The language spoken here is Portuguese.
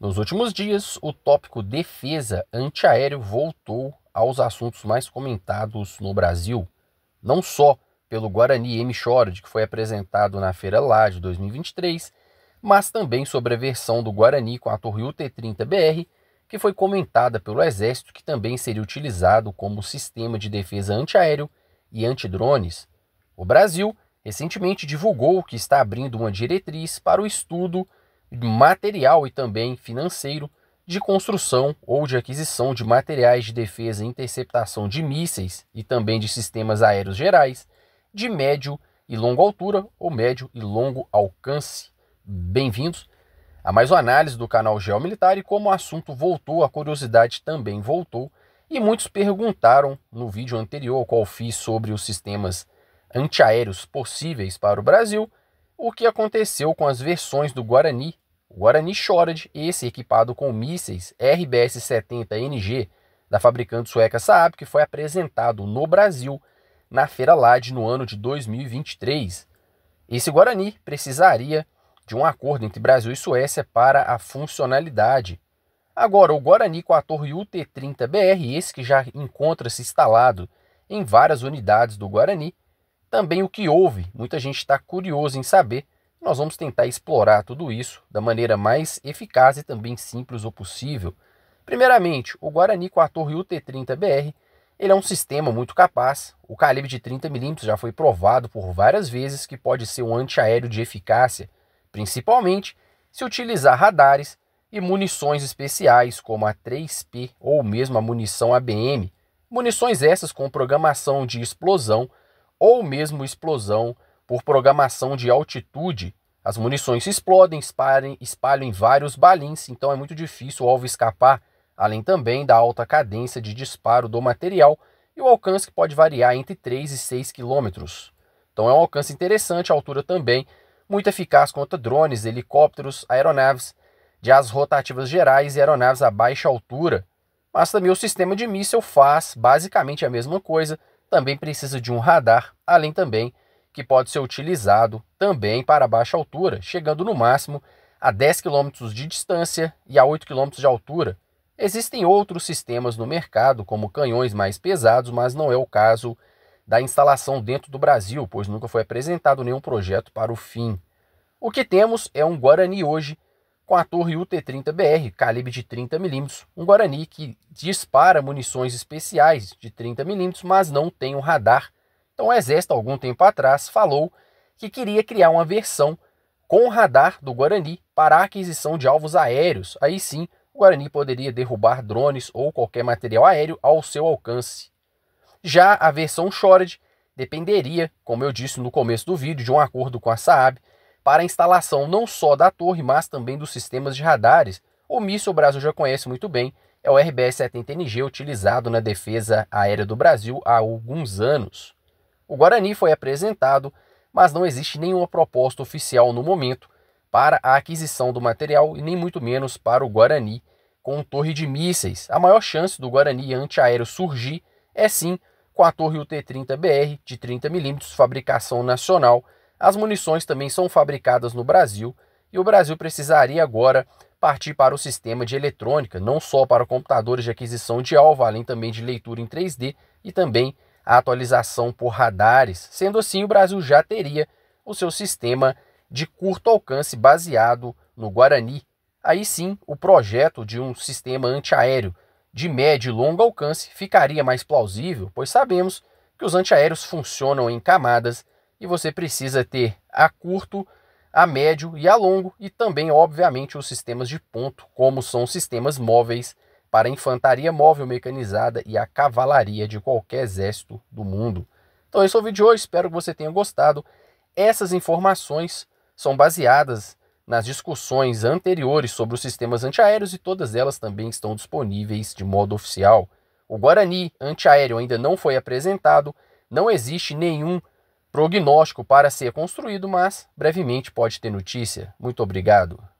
Nos últimos dias, o tópico defesa antiaéreo voltou aos assuntos mais comentados no Brasil, não só pelo Guarani M. Short, que foi apresentado na Feira Lá de 2023, mas também sobre a versão do Guarani com a torre UT-30BR, que foi comentada pelo Exército, que também seria utilizado como sistema de defesa antiaéreo e antidrones. O Brasil recentemente divulgou que está abrindo uma diretriz para o estudo material e também financeiro de construção ou de aquisição de materiais de defesa e interceptação de mísseis e também de sistemas aéreos gerais de médio e longa altura ou médio e longo alcance. Bem-vindos a mais uma análise do canal Geomilitar e como o assunto voltou, a curiosidade também voltou e muitos perguntaram no vídeo anterior qual fiz sobre os sistemas antiaéreos possíveis para o Brasil o que aconteceu com as versões do Guarani. O Guarani Shored, esse equipado com mísseis RBS-70NG da fabricante sueca Saab, que foi apresentado no Brasil na Feira LAD no ano de 2023. Esse Guarani precisaria de um acordo entre Brasil e Suécia para a funcionalidade. Agora, o Guarani torre UT-30BR, esse que já encontra-se instalado em várias unidades do Guarani, também o que houve. Muita gente está curiosa em saber. Nós vamos tentar explorar tudo isso da maneira mais eficaz e também simples o possível. Primeiramente, o Guarani com a torre UT30BR, ele é um sistema muito capaz. O calibre de 30mm já foi provado por várias vezes que pode ser um antiaéreo de eficácia, principalmente se utilizar radares e munições especiais como a 3P ou mesmo a munição ABM. Munições essas com programação de explosão ou mesmo explosão por programação de altitude. As munições se explodem, espalham, espalham em vários balins, então é muito difícil o alvo escapar, além também da alta cadência de disparo do material e o alcance que pode variar entre 3 e 6 quilômetros. Então é um alcance interessante, a altura também, muito eficaz contra drones, helicópteros, aeronaves de asas rotativas gerais e aeronaves a baixa altura. Mas também o sistema de míssil faz basicamente a mesma coisa, também precisa de um radar, além também que pode ser utilizado também para baixa altura, chegando no máximo a 10 km de distância e a 8 km de altura. Existem outros sistemas no mercado, como canhões mais pesados, mas não é o caso da instalação dentro do Brasil, pois nunca foi apresentado nenhum projeto para o fim. O que temos é um Guarani hoje com a torre UT-30BR, calibre de 30mm, um Guarani que dispara munições especiais de 30mm, mas não tem um radar. Então o Exército, algum tempo atrás, falou que queria criar uma versão com radar do Guarani para a aquisição de alvos aéreos. Aí sim, o Guarani poderia derrubar drones ou qualquer material aéreo ao seu alcance. Já a versão Shored dependeria, como eu disse no começo do vídeo, de um acordo com a Saab, para a instalação não só da torre, mas também dos sistemas de radares. O míssil o Brasil já conhece muito bem, é o RBS-70NG utilizado na defesa aérea do Brasil há alguns anos. O Guarani foi apresentado, mas não existe nenhuma proposta oficial no momento para a aquisição do material e nem muito menos para o Guarani com torre de mísseis. A maior chance do Guarani antiaéreo surgir é sim com a torre UT-30BR de 30mm, fabricação nacional, as munições também são fabricadas no Brasil e o Brasil precisaria agora partir para o sistema de eletrônica, não só para computadores de aquisição de alvo, além também de leitura em 3D e também a atualização por radares. Sendo assim, o Brasil já teria o seu sistema de curto alcance baseado no Guarani. Aí sim, o projeto de um sistema antiaéreo de médio e longo alcance ficaria mais plausível, pois sabemos que os antiaéreos funcionam em camadas e você precisa ter a curto, a médio e a longo, e também, obviamente, os sistemas de ponto, como são sistemas móveis para a infantaria móvel mecanizada e a cavalaria de qualquer exército do mundo. Então, esse é o vídeo de hoje, espero que você tenha gostado. Essas informações são baseadas nas discussões anteriores sobre os sistemas antiaéreos e todas elas também estão disponíveis de modo oficial. O Guarani antiaéreo ainda não foi apresentado, não existe nenhum prognóstico para ser construído, mas brevemente pode ter notícia. Muito obrigado.